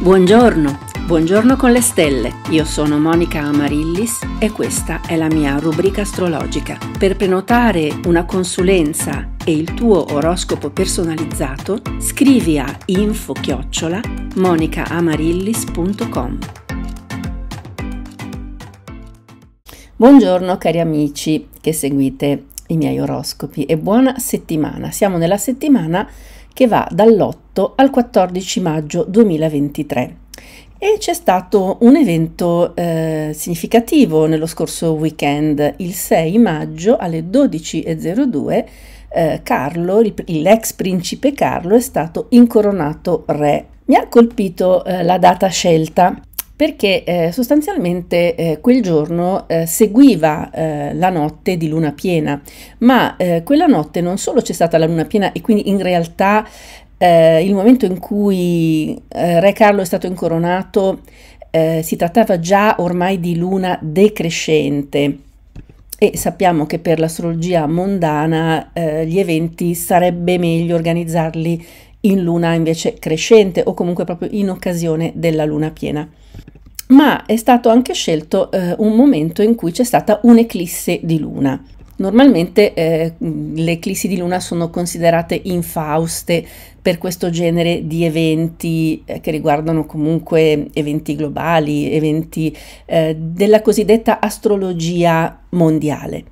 Buongiorno, buongiorno con le stelle. Io sono Monica Amarillis e questa è la mia rubrica astrologica. Per prenotare una consulenza e il tuo oroscopo personalizzato, scrivi a info-chiocciola monicaamarillis.com. Buongiorno cari amici che seguite i miei oroscopi e buona settimana. Siamo nella settimana che va dall'8 al 14 maggio 2023. E c'è stato un evento eh, significativo nello scorso weekend, il 6 maggio alle 12.02. Eh, Carlo, l'ex principe Carlo, è stato incoronato re mi ha colpito eh, la data scelta perché eh, sostanzialmente eh, quel giorno eh, seguiva eh, la notte di luna piena, ma eh, quella notte non solo c'è stata la luna piena e quindi in realtà eh, il momento in cui Re Carlo è stato incoronato si trattava già ormai di luna decrescente. E sappiamo che per l'astrologia mondana eh, gli eventi sarebbe meglio organizzarli in luna invece crescente o comunque proprio in occasione della luna piena. Ma è stato anche scelto eh, un momento in cui c'è stata un'eclisse di luna. Normalmente eh, le eclissi di luna sono considerate infauste per questo genere di eventi eh, che riguardano comunque eventi globali, eventi eh, della cosiddetta astrologia mondiale.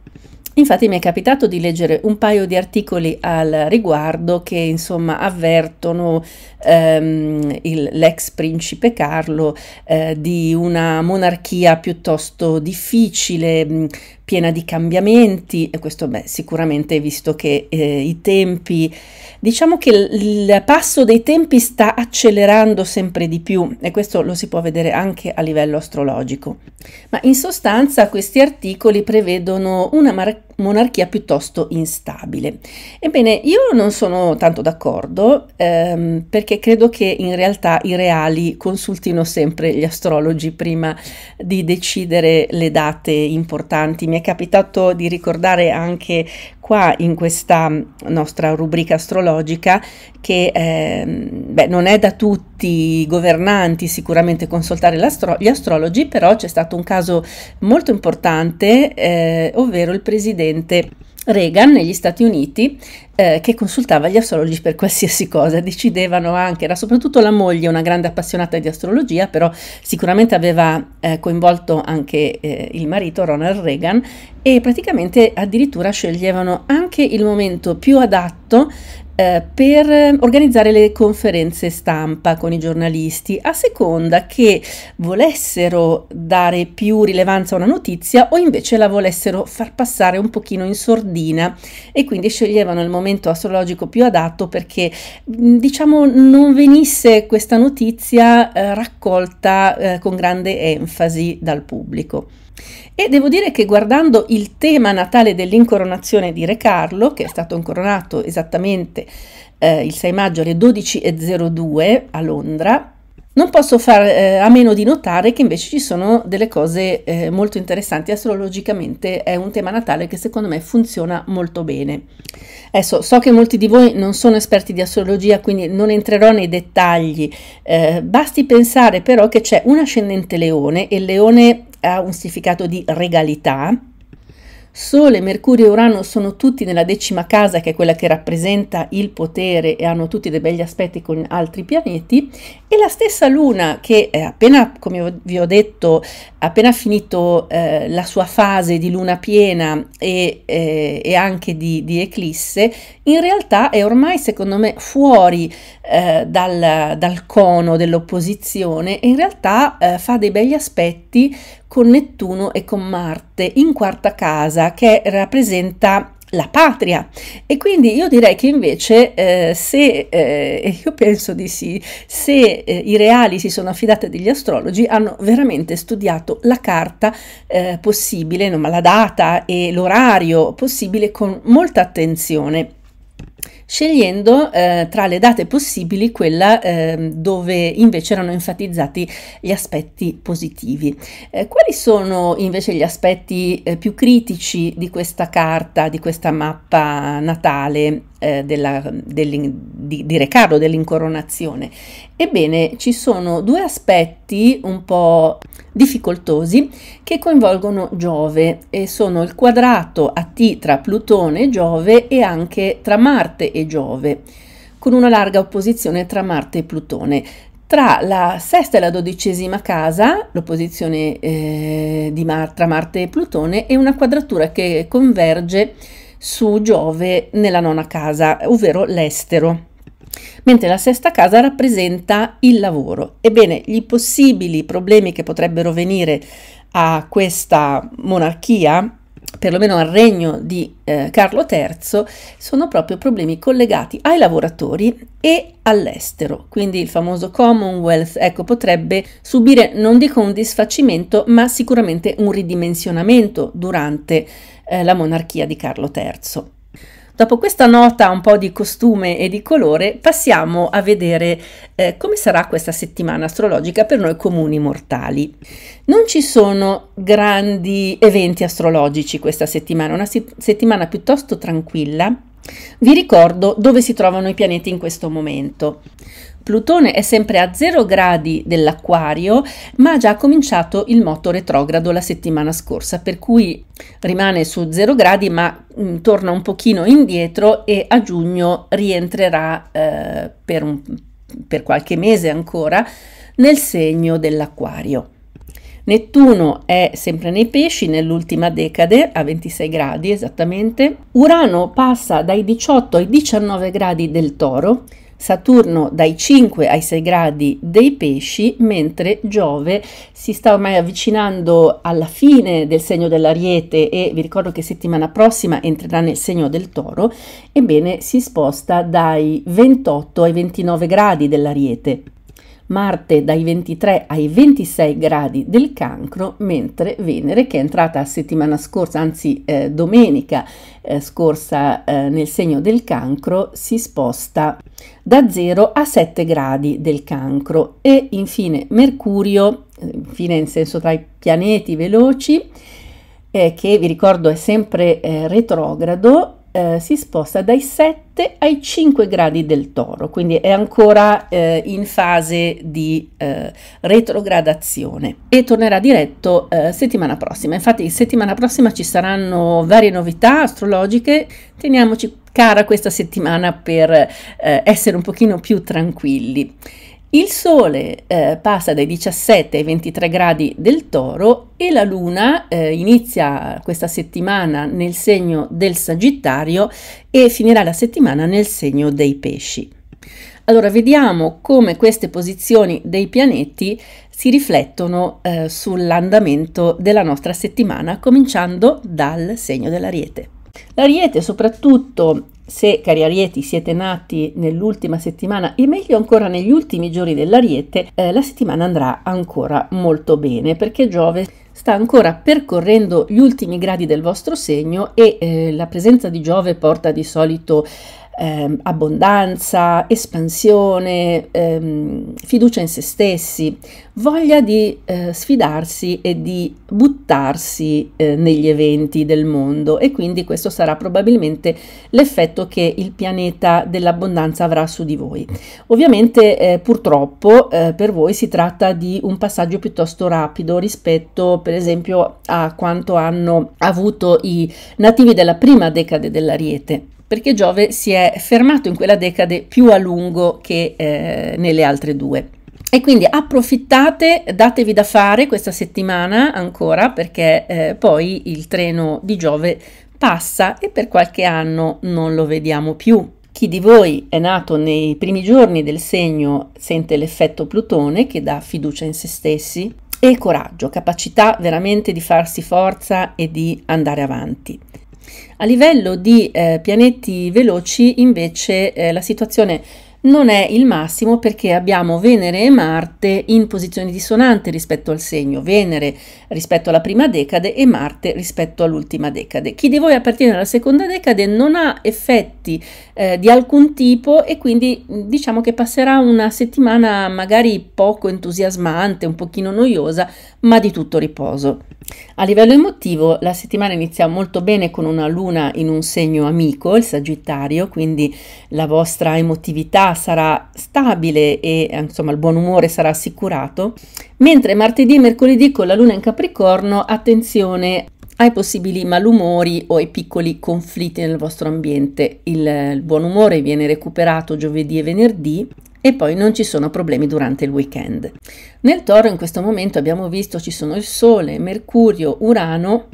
Infatti mi è capitato di leggere un paio di articoli al riguardo che insomma avvertono ehm, il, l'ex principe Carlo eh, di una monarchia piuttosto difficile, mh, piena di cambiamenti e questo beh, sicuramente visto che eh, i tempi, diciamo che il passo dei tempi sta accelerando sempre di più e questo lo si può vedere anche a livello astrologico. Ma in sostanza questi articoli prevedono una mar- monarchia piuttosto instabile. Ebbene, io non sono tanto d'accordo ehm, perché credo che in realtà i reali consultino sempre gli astrologi prima di decidere le date importanti è capitato di ricordare anche qua in questa nostra rubrica astrologica che eh, beh, non è da tutti i governanti sicuramente consultare astro gli astrologi, però c'è stato un caso molto importante, eh, ovvero il presidente Reagan negli Stati Uniti eh, che consultava gli astrologi per qualsiasi cosa, decidevano anche, era soprattutto la moglie una grande appassionata di astrologia, però sicuramente aveva eh, coinvolto anche eh, il marito Ronald Reagan e praticamente addirittura sceglievano anche il momento più adatto eh, per ehm, organizzare le conferenze stampa con i giornalisti a seconda che volessero dare più rilevanza a una notizia o invece la volessero far passare un pochino in sordina e quindi sceglievano il momento astrologico più adatto perché mm, diciamo non venisse questa notizia eh, raccolta eh, con grande enfasi dal pubblico. E devo dire che guardando il tema natale dell'incoronazione di Re Carlo, che è stato incoronato esattamente eh, il 6 maggio alle 12.02 a Londra, non posso fare eh, a meno di notare che invece ci sono delle cose eh, molto interessanti. Astrologicamente è un tema natale che secondo me funziona molto bene. Adesso so che molti di voi non sono esperti di astrologia, quindi non entrerò nei dettagli. Eh, basti pensare però che c'è un ascendente leone e il leone ha un significato di regalità. Sole, Mercurio e Urano sono tutti nella decima casa, che è quella che rappresenta il potere e hanno tutti dei belli aspetti con altri pianeti. E la stessa Luna, che appena, come vi ho detto, appena finito eh, la sua fase di luna piena e, eh, e anche di, di, eclisse, in realtà è ormai, secondo me, fuori eh, dal, dal, cono dell'opposizione e in realtà eh, fa dei belli aspetti con Nettuno e con Marte in quarta casa che rappresenta la patria e quindi io direi che invece eh, se eh, io penso di sì se eh, i reali si sono affidati degli astrologi hanno veramente studiato la carta eh, possibile no, ma la data e l'orario possibile con molta attenzione scegliendo eh, tra le date possibili quella eh, dove invece erano enfatizzati gli aspetti positivi. Eh, quali sono invece gli aspetti eh, più critici di questa carta, di questa mappa natale? eh, della, di, di Riccardo, dell'incoronazione. Ebbene, ci sono due aspetti un po' difficoltosi che coinvolgono Giove e sono il quadrato a T tra Plutone e Giove e anche tra Marte e Giove, con una larga opposizione tra Marte e Plutone. Tra la sesta e la dodicesima casa, l'opposizione eh, Mar- tra Marte e Plutone, e una quadratura che converge su Giove nella nona casa, ovvero l'estero mentre la sesta casa rappresenta il lavoro. Ebbene, gli possibili problemi che potrebbero venire a questa monarchia, perlomeno al regno di eh, Carlo III, sono proprio problemi collegati ai lavoratori e all'estero. Quindi il famoso Commonwealth ecco, potrebbe subire, non dico un disfacimento, ma sicuramente un ridimensionamento durante eh, la monarchia di Carlo III. Dopo questa nota un po' di costume e di colore, passiamo a vedere eh, come sarà questa settimana astrologica per noi comuni mortali. Non ci sono grandi eventi astrologici questa settimana, una se- settimana piuttosto tranquilla vi ricordo dove si trovano i pianeti in questo momento. Plutone è sempre a 0 gradi dell'acquario, ma ha già cominciato il moto retrogrado la settimana scorsa, per cui rimane su 0 gradi, ma mh, mm, torna un pochino indietro e a giugno rientrerà eh, per, un, per qualche mese ancora nel segno dell'acquario. Nettuno è sempre nei pesci nell'ultima decade a 26 gradi esattamente, Urano passa dai 18 ai 19 gradi del toro, Saturno dai 5 ai 6 gradi dei pesci, mentre Giove si sta ormai avvicinando alla fine del segno dell'ariete e vi ricordo che settimana prossima entrerà nel segno del toro, ebbene si sposta dai 28 ai 29 gradi dell'ariete. Marte dai 23 ai 26 gradi del cancro, mentre Venere, che è entrata settimana scorsa, anzi eh, domenica eh, scorsa eh, nel segno del cancro, si sposta da 0 a 7 gradi del cancro. E infine Mercurio, eh, infine in senso tra i pianeti veloci, eh, che vi ricordo è sempre eh, retrogrado, eh, si sposta dai 7 ai 5 gradi del toro, quindi è ancora eh, in fase di eh, retrogradazione e tornerà diretto eh, settimana prossima. Infatti settimana prossima ci saranno varie novità astrologiche, teniamoci cara questa settimana per eh, essere un pochino più tranquilli. Il Sole eh, passa dai 17 ai 23 gradi del toro e la Luna eh, inizia questa settimana nel segno del Sagittario e finirà la settimana nel segno dei pesci. Allora vediamo come queste posizioni dei pianeti si riflettono eh, sull'andamento della nostra settimana, cominciando dal segno dell'Ariete. L'Ariete soprattutto se, cari Arieti, siete nati nell'ultima settimana e meglio ancora negli ultimi giorni dell'Ariete, eh, la settimana andrà ancora molto bene perché Giove sta ancora percorrendo gli ultimi gradi del vostro segno e eh, la presenza di Giove porta di solito eh, abbondanza, espansione, ehm, fiducia in se stessi, voglia di eh, sfidarsi e di buttarsi eh, negli eventi del mondo e quindi questo sarà probabilmente l'effetto che il pianeta dell'abbondanza avrà su di voi. Ovviamente eh, purtroppo eh, per voi si tratta di un passaggio piuttosto rapido rispetto per esempio a quanto hanno avuto i nativi della prima decade dell'Ariete perché Giove si è fermato in quella decade più a lungo che eh, nelle altre due. E quindi approfittate, datevi da fare questa settimana ancora perché eh, poi il treno di Giove passa e per qualche anno non lo vediamo più. Chi di voi è nato nei primi giorni del segno sente l'effetto Plutone che dà fiducia in se stessi e coraggio, capacità veramente di farsi forza e di andare avanti. A livello di eh, pianeti veloci invece eh, la situazione non è il massimo perché abbiamo Venere e Marte in posizione dissonante rispetto al segno, Venere rispetto alla prima decade e Marte rispetto all'ultima decade. Chi di voi appartiene alla seconda decade non ha effetti eh, di alcun tipo e quindi mm, diciamo che passerà una settimana magari poco entusiasmante, un pochino noiosa, ma di tutto riposo. A livello emotivo la settimana inizia molto bene con una luna in un segno amico, il Sagittario, quindi la vostra emotività sarà stabile e eh, insomma il buon umore sarà assicurato, mentre martedì e mercoledì con la luna in Capricorno, attenzione ai possibili malumori o ai piccoli conflitti nel vostro ambiente. Il, il buon umore viene recuperato giovedì e venerdì e poi non ci sono problemi durante il weekend. Nel toro in questo momento abbiamo visto ci sono il Sole, Mercurio, Urano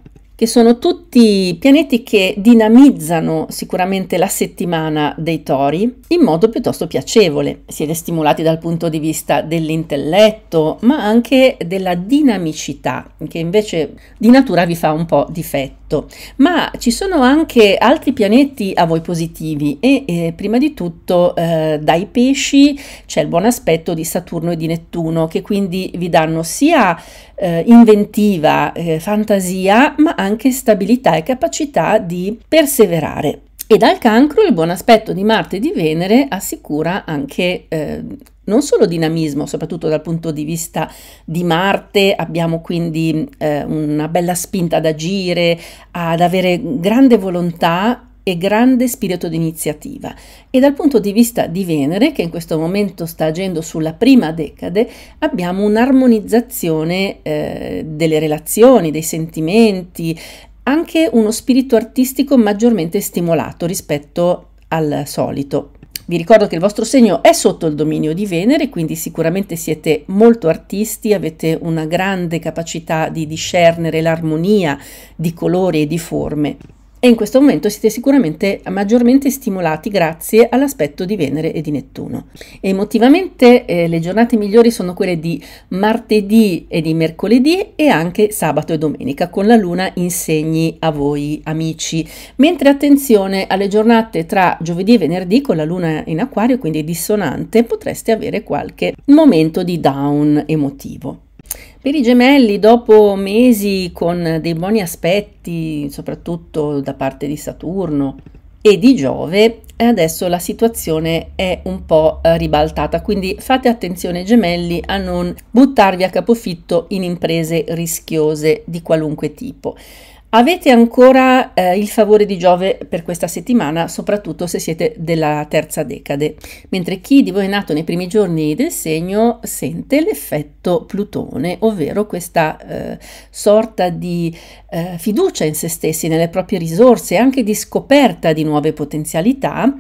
che sono tutti pianeti che dinamizzano sicuramente la settimana dei tori in modo piuttosto piacevole. Siete stimolati dal punto di vista dell'intelletto, ma anche della dinamicità, che invece di natura vi fa un po' difetto fatto, ma ci sono anche altri pianeti a voi positivi e eh, prima di tutto eh, dai pesci c'è il buon aspetto di Saturno e di Nettuno che quindi vi danno sia eh, inventiva, eh, fantasia, ma anche stabilità e capacità di perseverare. E dal cancro il buon aspetto di Marte e di Venere assicura anche eh, non solo dinamismo, soprattutto dal punto di vista di Marte, abbiamo quindi eh, una bella spinta ad agire, ad avere grande volontà e grande spirito di iniziativa e dal punto di vista di Venere che in questo momento sta agendo sulla prima decade abbiamo un'armonizzazione eh, delle relazioni, dei sentimenti, anche uno spirito artistico maggiormente stimolato rispetto al solito. Vi ricordo che il vostro segno è sotto il dominio di Venere, quindi sicuramente siete molto artisti, avete una grande capacità di discernere l'armonia di colori e di forme e in questo momento siete sicuramente maggiormente stimolati grazie all'aspetto di Venere e di Nettuno. Emotivamente eh, le giornate migliori sono quelle di martedì e di mercoledì e anche sabato e domenica con la luna in segni a voi amici, mentre attenzione alle giornate tra giovedì e venerdì con la luna in acquario quindi dissonante potreste avere qualche momento di down emotivo. Per i gemelli, dopo mesi con dei buoni aspetti, soprattutto da parte di Saturno e di Giove, e adesso la situazione è un po' eh, ribaltata, quindi fate attenzione gemelli a non buttarvi a capofitto in imprese rischiose di qualunque tipo. Avete ancora eh, il favore di Giove per questa settimana, soprattutto se siete della terza decade, mentre chi di voi è nato nei primi giorni del segno sente l'effetto Plutone, ovvero questa eh, sorta di eh, fiducia in se stessi, nelle proprie risorse, anche di scoperta di nuove potenzialità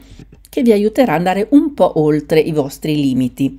che vi aiuterà ad andare un po' oltre i vostri limiti.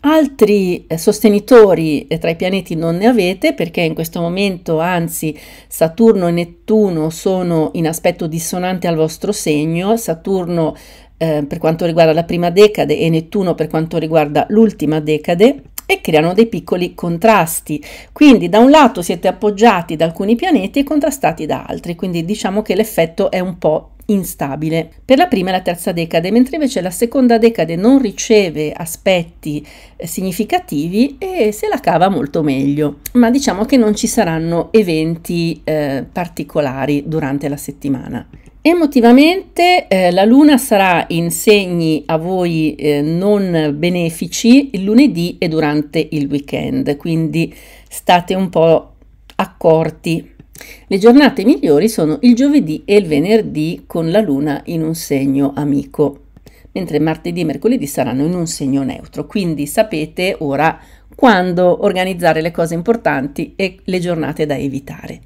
Altri eh, sostenitori eh, tra i pianeti non ne avete perché in questo momento anzi Saturno e Nettuno sono in aspetto dissonante al vostro segno, Saturno eh, per quanto riguarda la prima decade e Nettuno per quanto riguarda l'ultima decade e creano dei piccoli contrasti. Quindi da un lato siete appoggiati da alcuni pianeti e contrastati da altri, quindi diciamo che l'effetto è un po' instabile per la prima e la terza decade, mentre invece la seconda decade non riceve aspetti eh, significativi e se la cava molto meglio. Ma diciamo che non ci saranno eventi eh, particolari durante la settimana. Emotivamente eh, la luna sarà in segni a voi eh, non benefici il lunedì e durante il weekend, quindi state un po' accorti le giornate migliori sono il giovedì e il venerdì con la luna in un segno amico, mentre martedì e mercoledì saranno in un segno neutro, quindi sapete ora quando organizzare le cose importanti e le giornate da evitare.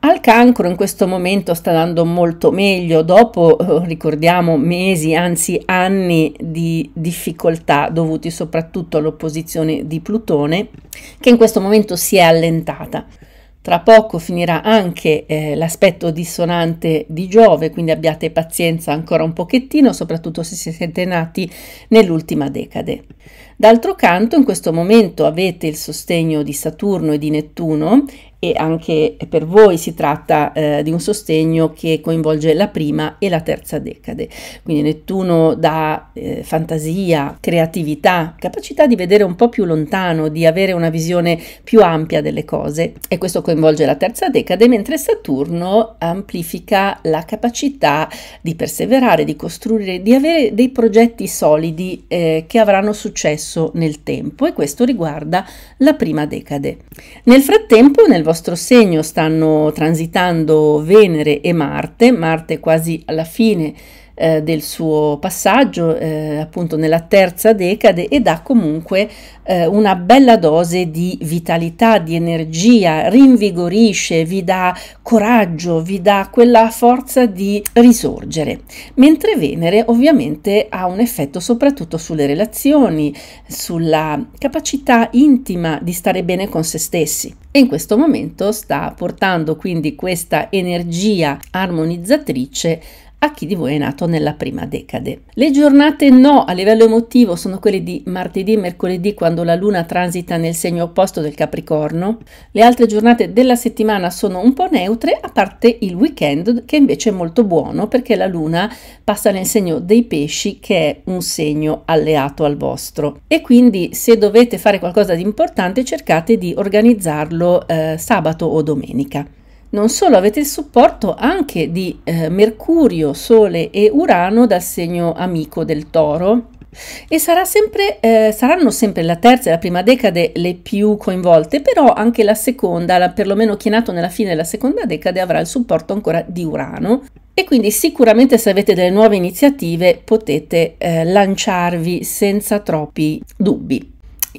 Al cancro in questo momento sta andando molto meglio dopo, eh, ricordiamo, mesi, anzi anni di difficoltà dovuti soprattutto all'opposizione di Plutone, che in questo momento si è allentata. Tra poco finirà anche eh, l'aspetto dissonante di Giove, quindi abbiate pazienza ancora un pochettino, soprattutto se siete nati nell'ultima decade. D'altro canto, in questo momento avete il sostegno di Saturno e di Nettuno e anche per voi si tratta eh, di un sostegno che coinvolge la prima e la terza decade. Quindi Nettuno dà eh, fantasia, creatività, capacità di vedere un po' più lontano, di avere una visione più ampia delle cose e questo coinvolge la terza decade, mentre Saturno amplifica la capacità di perseverare, di costruire, di avere dei progetti solidi eh, che avranno successo percorso nel tempo e questo riguarda la prima decade. Nel frattempo nel vostro segno stanno transitando Venere e Marte, Marte quasi alla fine eh, del suo passaggio, eh, appunto nella terza decade, e dà comunque eh, una bella dose di vitalità, di energia, rinvigorisce, vi dà coraggio, vi dà quella forza di risorgere. Mentre Venere ovviamente ha un effetto soprattutto sulle relazioni, sulla capacità intima di stare bene con se stessi. E in questo momento sta portando quindi questa energia armonizzatrice a chi di voi è nato nella prima decade. Le giornate no a livello emotivo sono quelle di martedì e mercoledì quando la luna transita nel segno opposto del Capricorno. Le altre giornate della settimana sono un po' neutre, a parte il weekend che invece è molto buono perché la luna passa nel segno dei pesci che è un segno alleato al vostro. E quindi se dovete fare qualcosa di importante cercate di organizzarlo eh, sabato o domenica non solo avete il supporto anche di eh, Mercurio, Sole e Urano dal segno amico del toro e sempre, eh, saranno sempre la terza e la prima decade le più coinvolte, però anche la seconda, la perlomeno chi è nato nella fine della seconda decade, avrà il supporto ancora di Urano. E quindi sicuramente se avete delle nuove iniziative potete eh, lanciarvi senza troppi dubbi.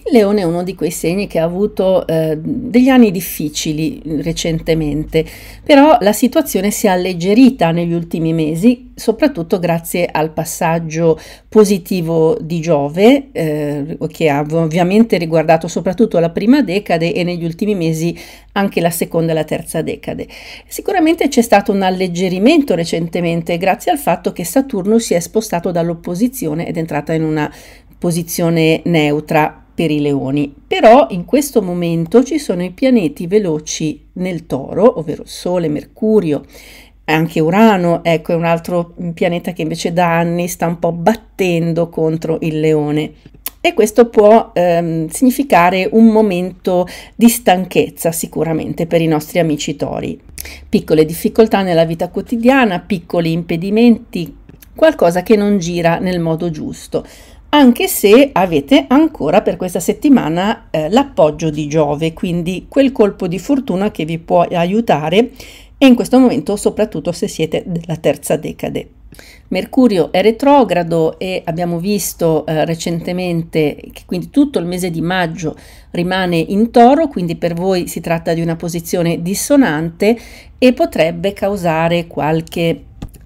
Il leone è uno di quei segni che ha avuto eh, degli anni difficili mm, recentemente, però la situazione si è alleggerita negli ultimi mesi, soprattutto grazie al passaggio positivo di Giove, eh, che ha ovviamente riguardato soprattutto la prima decade e negli ultimi mesi anche la seconda e la terza decade. Sicuramente c'è stato un alleggerimento recentemente grazie al fatto che Saturno si è spostato dall'opposizione ed è entrata in una posizione neutra per i leoni, però in questo momento ci sono i pianeti veloci nel toro, ovvero Sole, Mercurio, anche Urano, ecco, è un altro pianeta che invece da anni sta un po' battendo contro il leone. E questo può ehm, significare un momento di stanchezza sicuramente per i nostri amici tori. Piccole difficoltà nella vita quotidiana, piccoli impedimenti, qualcosa che non gira nel modo giusto anche se avete ancora per questa settimana eh, l'appoggio di Giove, quindi quel colpo di fortuna che vi può aiutare e in questo momento soprattutto se siete della terza decade. Mercurio è retrogrado e abbiamo visto eh, recentemente che quindi tutto il mese di maggio rimane in toro, quindi per voi si tratta di una posizione dissonante e potrebbe causare qualche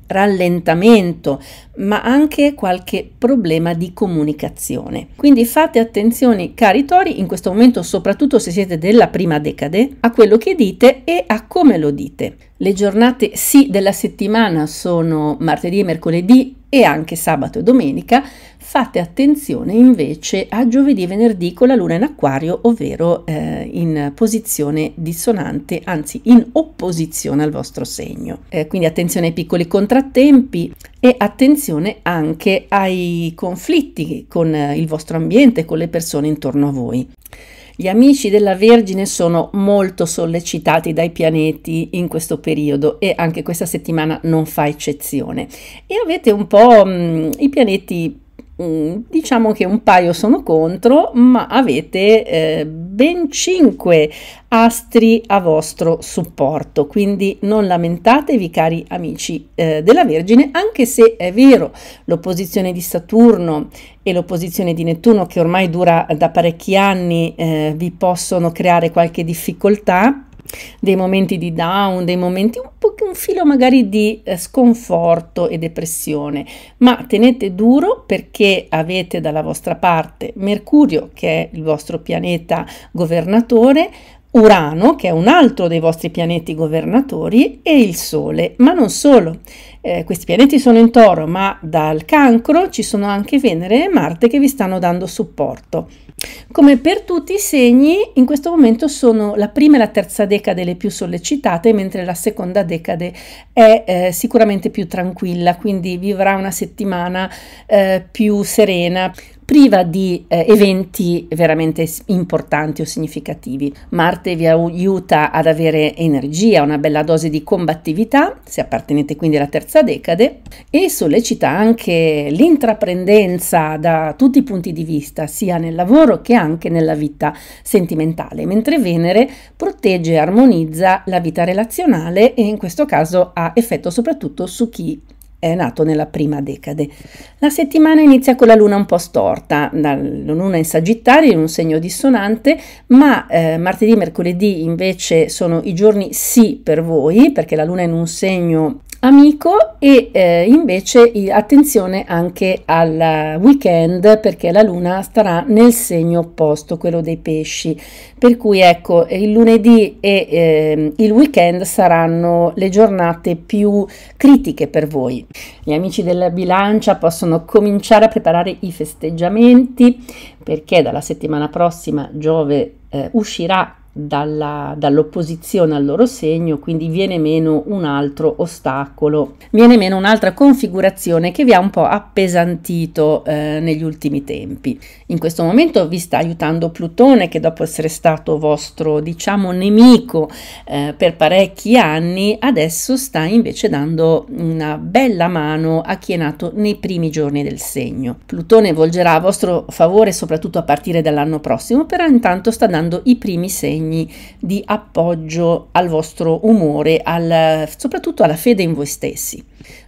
rallentamento, ma anche qualche problema di comunicazione. Quindi fate attenzione, cari tori, in questo momento, soprattutto se siete della prima decade, a quello che dite e a come lo dite. Le giornate sì della settimana sono martedì e mercoledì e anche sabato e domenica, Fate attenzione invece a giovedì e venerdì con la luna in acquario, ovvero eh, in posizione dissonante, anzi in opposizione al vostro segno. Eh, quindi attenzione ai piccoli contrattempi e attenzione anche ai conflitti con il vostro ambiente, con le persone intorno a voi. Gli amici della Vergine sono molto sollecitati dai pianeti in questo periodo e anche questa settimana non fa eccezione. E avete un po' mh, mm, i pianeti Mm, diciamo che un paio sono contro, ma avete eh, ben 5 astri a vostro supporto, quindi non lamentatevi cari amici eh, della Vergine, anche se è vero l'opposizione di Saturno e l'opposizione di Nettuno che ormai dura da parecchi anni eh, vi possono creare qualche difficoltà, dei momenti di down, dei momenti un po' un filo magari di eh, sconforto e depressione, ma tenete duro perché avete dalla vostra parte Mercurio che è il vostro pianeta governatore, Urano, che è un altro dei vostri pianeti governatori, e il Sole, ma non solo. Eh, questi pianeti sono in toro, ma dal cancro ci sono anche Venere e Marte che vi stanno dando supporto. Come per tutti i segni, in questo momento sono la prima e la terza decade le più sollecitate, mentre la seconda decade è eh, sicuramente più tranquilla, quindi vivrà una settimana eh, più serena priva di eh, eventi veramente importanti o significativi. Marte vi aiuta ad avere energia, una bella dose di combattività, se appartenete quindi alla terza decade, e sollecita anche l'intraprendenza da tutti i punti di vista, sia nel lavoro che anche nella vita sentimentale, mentre Venere protegge e armonizza la vita relazionale e in questo caso ha effetto soprattutto su chi è nato nella prima decade. La settimana inizia con la luna un po' storta, la luna in Sagittario in un segno dissonante, ma eh, martedì e mercoledì invece sono i giorni sì per voi, perché la luna in un segno amico e eh, invece attenzione anche al weekend perché la luna starà nel segno opposto, quello dei pesci, per cui ecco il lunedì e eh, il weekend saranno le giornate più critiche per voi. Gli amici della bilancia possono cominciare a preparare i festeggiamenti perché dalla settimana prossima Giove eh, uscirà dalla, dall'opposizione al loro segno, quindi viene meno un altro ostacolo, viene meno un'altra configurazione che vi ha un po' appesantito eh, negli ultimi tempi. In questo momento vi sta aiutando Plutone che dopo essere stato vostro diciamo nemico eh, per parecchi anni, adesso sta invece dando una bella mano a chi è nato nei primi giorni del segno. Plutone volgerà a vostro favore soprattutto a partire dall'anno prossimo, però intanto sta dando i primi segni segni di appoggio al vostro umore, al, soprattutto alla fede in voi stessi.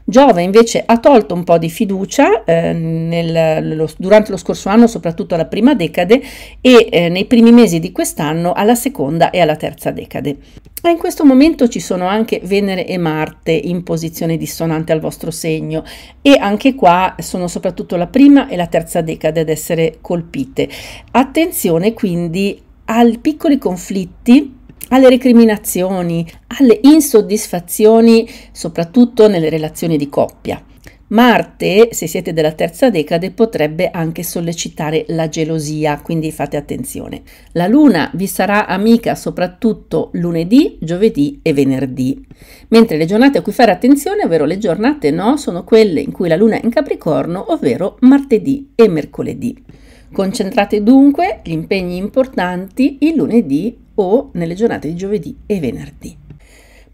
Giove invece ha tolto un po' di fiducia eh, nel, lo, durante lo scorso anno, soprattutto alla prima decade e eh, nei primi mesi di quest'anno alla seconda e alla terza decade. Ma in questo momento ci sono anche Venere e Marte in posizione dissonante al vostro segno e anche qua sono soprattutto la prima e la terza decade ad essere colpite. Attenzione quindi ai piccoli conflitti alle recriminazioni, alle insoddisfazioni, soprattutto nelle relazioni di coppia. Marte, se siete della terza decade, potrebbe anche sollecitare la gelosia, quindi fate attenzione. La Luna vi sarà amica soprattutto lunedì, giovedì e venerdì, mentre le giornate a cui fare attenzione, ovvero le giornate no, sono quelle in cui la Luna è in Capricorno, ovvero martedì e mercoledì. Concentrate dunque gli impegni importanti il lunedì o nelle giornate di giovedì e venerdì.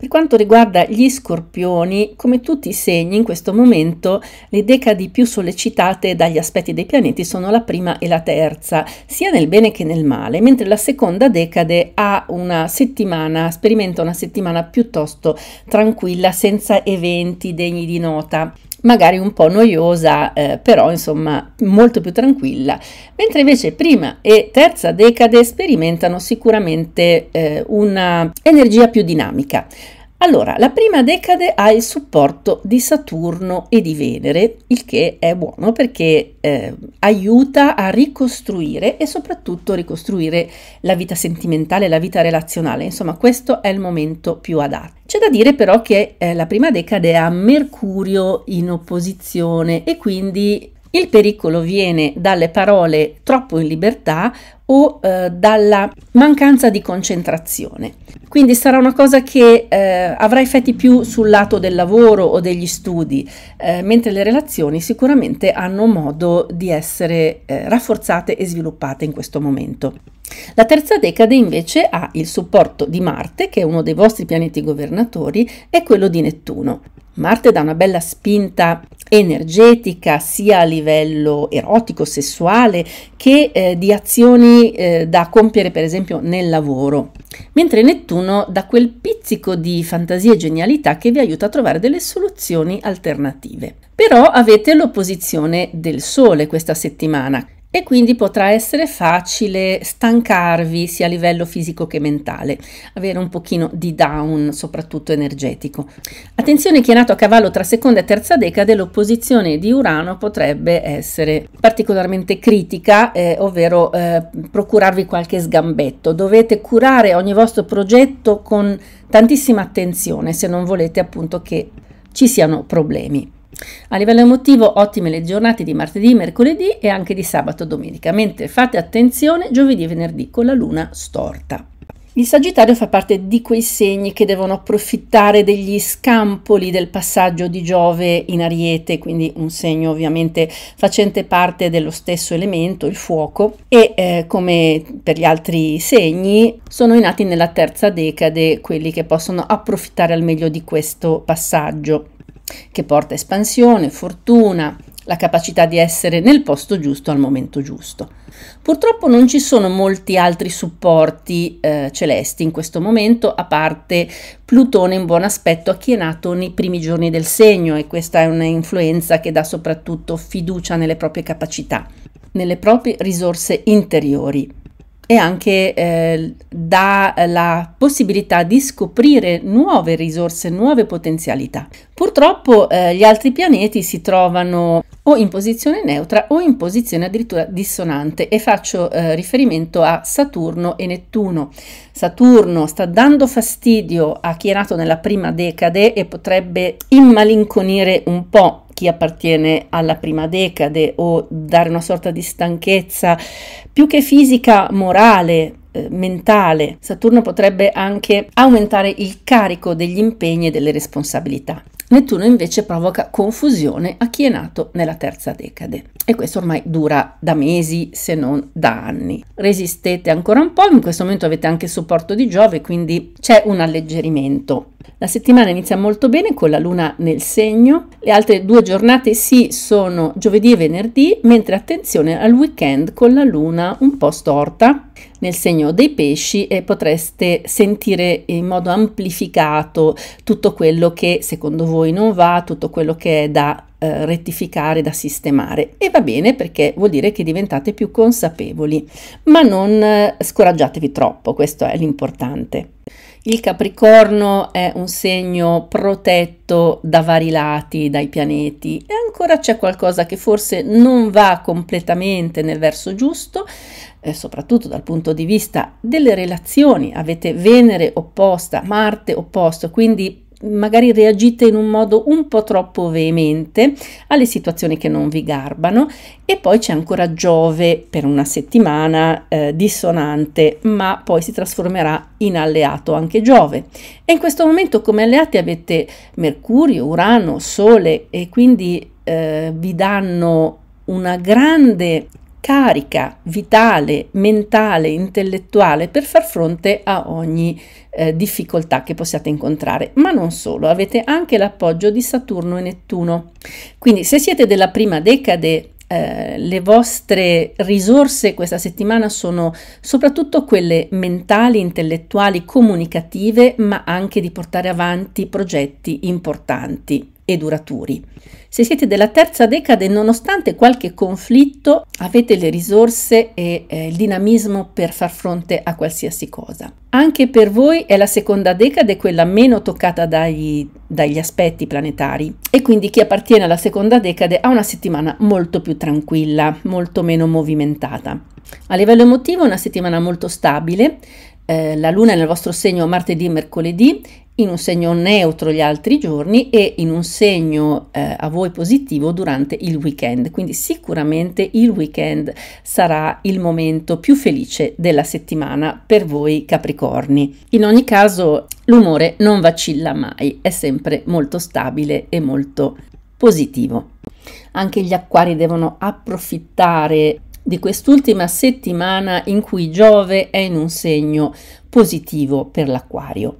Per quanto riguarda gli scorpioni, come tutti i segni in questo momento, le decadi più sollecitate dagli aspetti dei pianeti sono la prima e la terza, sia nel bene che nel male, mentre la seconda decade ha una settimana, sperimenta una settimana piuttosto tranquilla, senza eventi degni di nota magari un po' noiosa, eh, però insomma molto più tranquilla, mentre invece prima e terza decade sperimentano sicuramente eh, una energia più dinamica. Allora, la prima decade ha il supporto di Saturno e di Venere, il che è buono perché eh, aiuta a ricostruire e soprattutto ricostruire la vita sentimentale, la vita relazionale. Insomma, questo è il momento più adatto. C'è da dire però che eh, la prima decade ha Mercurio in opposizione e quindi il pericolo viene dalle parole troppo in libertà o eh, dalla mancanza di concentrazione. Quindi sarà una cosa che eh, avrà effetti più sul lato del lavoro o degli studi, eh, mentre le relazioni sicuramente hanno modo di essere eh, rafforzate e sviluppate in questo momento. La terza decade invece ha il supporto di Marte, che è uno dei vostri pianeti governatori, e quello di Nettuno. Marte dà una bella spinta energetica sia a livello erotico, sessuale che eh, di azioni eh, da compiere per esempio nel lavoro, mentre Nettuno ognuno dà quel pizzico di fantasia e genialità che vi aiuta a trovare delle soluzioni alternative. Però avete l'opposizione del Sole questa settimana e quindi potrà essere facile stancarvi sia a livello fisico che mentale, avere un pochino di down soprattutto energetico. Attenzione che è nato a cavallo tra seconda e terza decade l'opposizione di Urano potrebbe essere particolarmente critica, eh, ovvero eh, procurarvi qualche sgambetto. Dovete curare ogni vostro progetto con tantissima attenzione se non volete appunto che ci siano problemi. A livello emotivo, ottime le giornate di martedì, mercoledì e anche di sabato, domenica, mentre fate attenzione giovedì e venerdì con la luna storta. Il Sagittario fa parte di quei segni che devono approfittare degli scampoli del passaggio di Giove in Ariete, quindi un segno ovviamente facente parte dello stesso elemento, il fuoco, e eh, come per gli altri segni sono i nati nella terza decade quelli che possono approfittare al meglio di questo passaggio che porta espansione, fortuna, la capacità di essere nel posto giusto al momento giusto. Purtroppo non ci sono molti altri supporti eh, celesti in questo momento, a parte Plutone in buon aspetto a chi è nato nei primi giorni del segno e questa è un'influenza che dà soprattutto fiducia nelle proprie capacità, nelle proprie risorse interiori e anche eh, dà la possibilità di scoprire nuove risorse, nuove potenzialità. Purtroppo eh, gli altri pianeti si trovano o in posizione neutra o in posizione addirittura dissonante e faccio eh, riferimento a Saturno e Nettuno. Saturno sta dando fastidio a chi è nato nella prima decade e potrebbe immalinconire un po' chi appartiene alla prima decade o dare una sorta di stanchezza più che fisica, morale, eh, mentale. Saturno potrebbe anche aumentare il carico degli impegni e delle responsabilità. Nettuno invece provoca confusione a chi è nato nella terza decade e questo ormai dura da mesi se non da anni. Resistete ancora un po', in questo momento avete anche il supporto di Giove, quindi c'è un alleggerimento. La settimana inizia molto bene con la luna nel segno, le altre due giornate sì sono giovedì e venerdì, mentre attenzione al weekend con la luna un po' storta nel segno dei pesci e potreste sentire in modo amplificato tutto quello che secondo voi non va, tutto quello che è da eh, rettificare, da sistemare. E va bene perché vuol dire che diventate più consapevoli, ma non eh, scoraggiatevi troppo, questo è l'importante. Il Capricorno è un segno protetto da vari lati, dai pianeti e ancora c'è qualcosa che forse non va completamente nel verso giusto, eh, soprattutto dal punto di vista delle relazioni, avete Venere opposta, Marte opposto, quindi magari reagite in un modo un po' troppo veemente alle situazioni che non vi garbano e poi c'è ancora Giove per una settimana eh, dissonante ma poi si trasformerà in alleato anche Giove e in questo momento come alleati avete Mercurio, Urano, Sole e quindi eh, vi danno una grande carica vitale, mentale, intellettuale per far fronte a ogni eh, difficoltà che possiate incontrare, ma non solo, avete anche l'appoggio di Saturno e Nettuno. Quindi se siete della prima decade eh, le vostre risorse questa settimana sono soprattutto quelle mentali, intellettuali, comunicative, ma anche di portare avanti progetti importanti e duraturi. Se siete della terza decade, nonostante qualche conflitto, avete le risorse e eh, il dinamismo per far fronte a qualsiasi cosa. Anche per voi è la seconda decade quella meno toccata dagli, dagli aspetti planetari e quindi chi appartiene alla seconda decade ha una settimana molto più tranquilla, molto meno movimentata. A livello emotivo è una settimana molto stabile, eh, la luna è nel vostro segno martedì e mercoledì in un segno neutro gli altri giorni e in un segno eh, a voi positivo durante il weekend. Quindi sicuramente il weekend sarà il momento più felice della settimana per voi Capricorni. In ogni caso l'umore non vacilla mai, è sempre molto stabile e molto positivo. Anche gli acquari devono approfittare di quest'ultima settimana in cui Giove è in un segno positivo per l'acquario.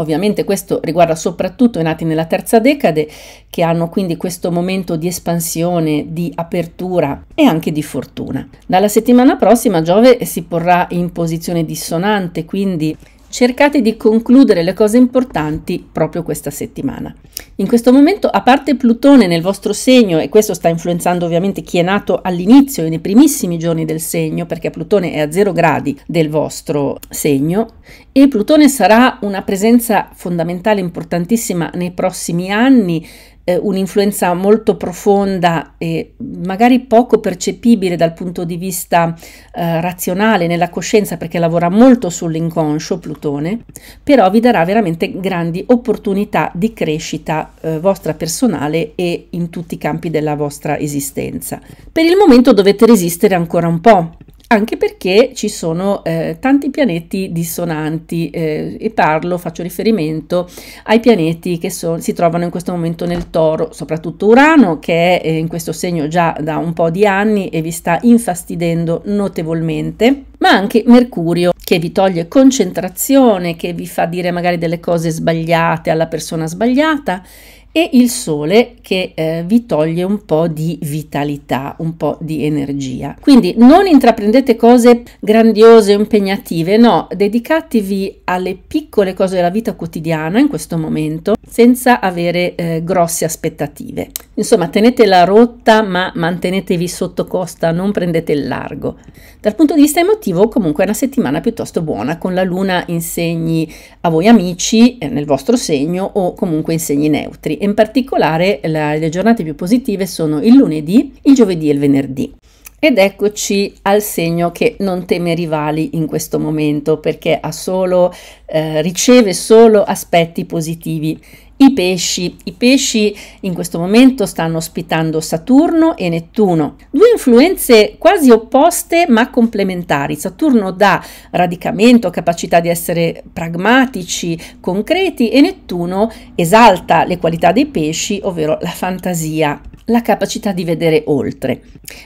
Ovviamente questo riguarda soprattutto i nati nella terza decade che hanno quindi questo momento di espansione, di apertura e anche di fortuna. Dalla settimana prossima Giove si porrà in posizione dissonante, quindi cercate di concludere le cose importanti proprio questa settimana. In questo momento, a parte Plutone nel vostro segno, e questo sta influenzando ovviamente chi è nato all'inizio e nei primissimi giorni del segno, perché Plutone è a zero gradi del vostro segno, e Plutone sarà una presenza fondamentale, importantissima nei prossimi anni, eh, un'influenza molto profonda e magari poco percepibile dal punto di vista eh, razionale nella coscienza perché lavora molto sull'inconscio Plutone, però vi darà veramente grandi opportunità di crescita eh, vostra personale e in tutti i campi della vostra esistenza. Per il momento dovete resistere ancora un po', anche perché ci sono eh, tanti pianeti dissonanti eh, e parlo, faccio riferimento ai pianeti che so, si trovano in questo momento nel toro, soprattutto Urano che è eh, in questo segno già da un po' di anni e vi sta infastidendo notevolmente, ma anche Mercurio che vi toglie concentrazione, che vi fa dire magari delle cose sbagliate alla persona sbagliata e il sole che eh, vi toglie un po' di vitalità, un po' di energia. Quindi non intraprendete cose grandiose impegnative, no, dedicatevi alle piccole cose della vita quotidiana in questo momento senza avere eh, grosse aspettative. Insomma, tenete la rotta ma mantenetevi sotto costa, non prendete il largo. Dal punto di vista emotivo comunque è una settimana piuttosto buona con la luna in segni a voi amici, eh, nel vostro segno o comunque in segni neutri in particolare la, le giornate più positive sono il lunedì, il giovedì e il venerdì. Ed eccoci al segno che non teme rivali in questo momento perché solo, eh, riceve solo aspetti positivi i pesci. I pesci in questo momento stanno ospitando Saturno e Nettuno, due influenze quasi opposte ma complementari. Saturno dà radicamento, capacità di essere pragmatici, concreti e Nettuno esalta le qualità dei pesci, ovvero la fantasia la capacità di vedere oltre.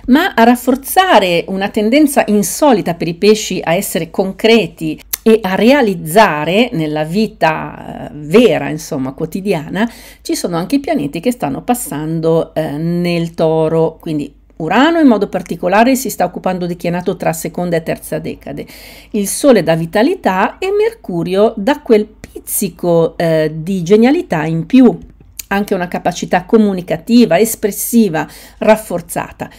Ma a rafforzare una tendenza insolita per i pesci a essere concreti e a realizzare nella vita eh, vera, insomma, quotidiana, ci sono anche i pianeti che stanno passando eh, nel toro, quindi Urano in modo particolare si sta occupando di chi è nato tra seconda e terza decade, il Sole da vitalità e Mercurio da quel pizzico eh, di genialità in più, anche una capacità comunicativa, espressiva, rafforzata.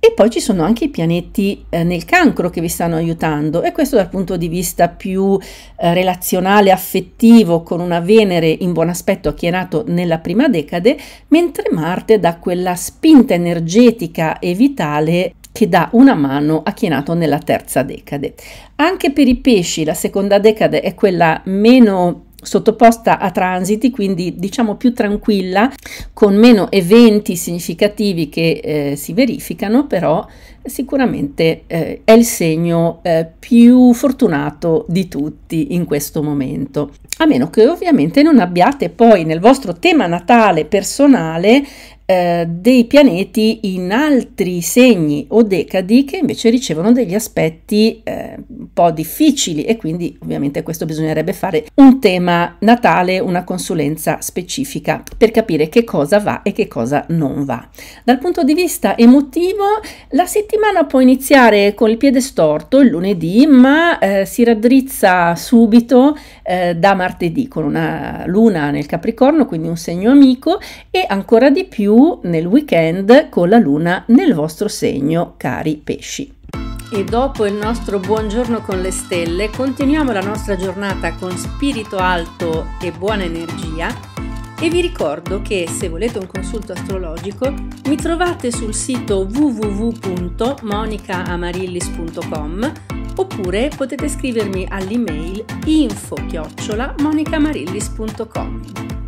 E poi ci sono anche i pianeti eh, nel cancro che vi stanno aiutando e questo dal punto di vista più eh, relazionale, affettivo, con una Venere in buon aspetto a chi è nato nella prima decade, mentre Marte dà quella spinta energetica e vitale che dà una mano a chi è nato nella terza decade. Anche per i pesci la seconda decade è quella meno sottoposta a transiti, quindi diciamo più tranquilla, con meno eventi significativi che eh, si verificano, però sicuramente eh, è il segno eh, più fortunato di tutti in questo momento. A meno che ovviamente non abbiate poi nel vostro tema natale personale eh, dei pianeti in altri segni o decadi che invece ricevono degli aspetti eh, un po' difficili e quindi ovviamente questo bisognerebbe fare un tema natale, una consulenza specifica per capire che cosa va e che cosa non va. Dal punto di vista emotivo la settimana settimana può iniziare con il piede storto il lunedì, ma eh, si raddrizza subito eh, da martedì con una luna nel Capricorno, quindi un segno amico, e ancora di più nel weekend con la luna nel vostro segno, cari pesci. E dopo il nostro buongiorno con le stelle, continuiamo la nostra giornata con spirito alto e buona energia e vi ricordo che se volete un consulto astrologico mi trovate sul sito www.monicaaamarillis.com oppure potete scrivermi all'email info-monicamarillis.com.